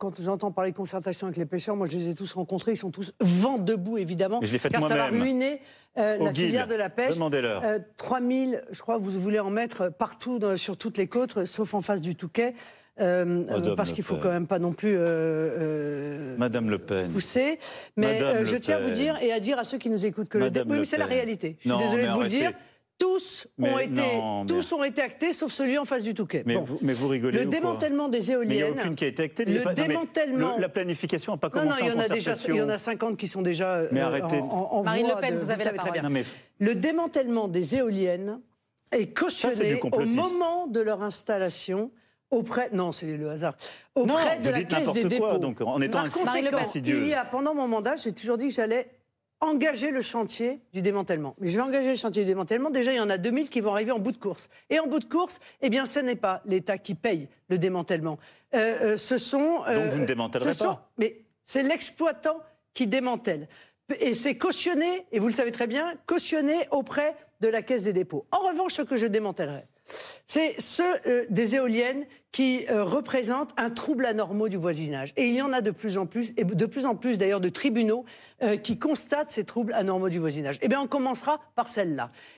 quand j'entends parler de concertation avec les pêcheurs, moi je les ai tous rencontrés, ils sont tous vent debout évidemment. Je car ça va ruiner euh, la filière de la pêche. Demandez-leur. 3000, euh, je crois, vous voulez en mettre partout sur toutes les côtes, sauf en face du Touquet. Euh, oh, parce qu'il faut quand même pas non plus Madame Le Pen. pousser. Mais je tiens à vous dire et à dire à ceux qui nous écoutent que le, oui, c'est la réalité. Je suis désolé de vous dire. Tous ont, été, tous ont été actés, sauf celui en face du Touquet. Mais, vous, mais vous rigolez. Le démantèlement des éoliennes. Mais il n'y a aucune qui a été actée. Le démantèlement. la planification n'a pas commencé. Non, non, il y, en a déjà, il y en a 50 qui sont déjà euh, mais arrêtez. en, en, Marine Le Pen, vous, avez la très bien. Le démantèlement des éoliennes est cautionné au moment de leur installation auprès non c'est le hasard auprès de la caisse des dépôts donc en étant un conséquent, il y pendant mon mandat j'ai toujours dit que j'allais engager le chantier du démantèlement. Mais je vais engager le chantier du démantèlement. Déjà, il y en a 2000 qui vont arriver en bout de course. Et en bout de course, eh bien, ce n'est pas l'État qui paye le démantèlement. Euh, euh, ce sont... Euh, Donc vous ne démantèlerez pas Mais c'est l'exploitant qui démantèle. Et c'est cautionné, et vous le savez très bien, cautionné auprès de la Caisse des dépôts. En revanche, ce que je démantèlerai, c'est ceux euh, des éoliennes qui euh, représentent un trouble anormaux du voisinage. Et il y en a de plus en plus, et de plus en plus d'ailleurs de tribunaux euh, qui constatent ces troubles anormaux du voisinage. Eh bien, on commencera par celle-là.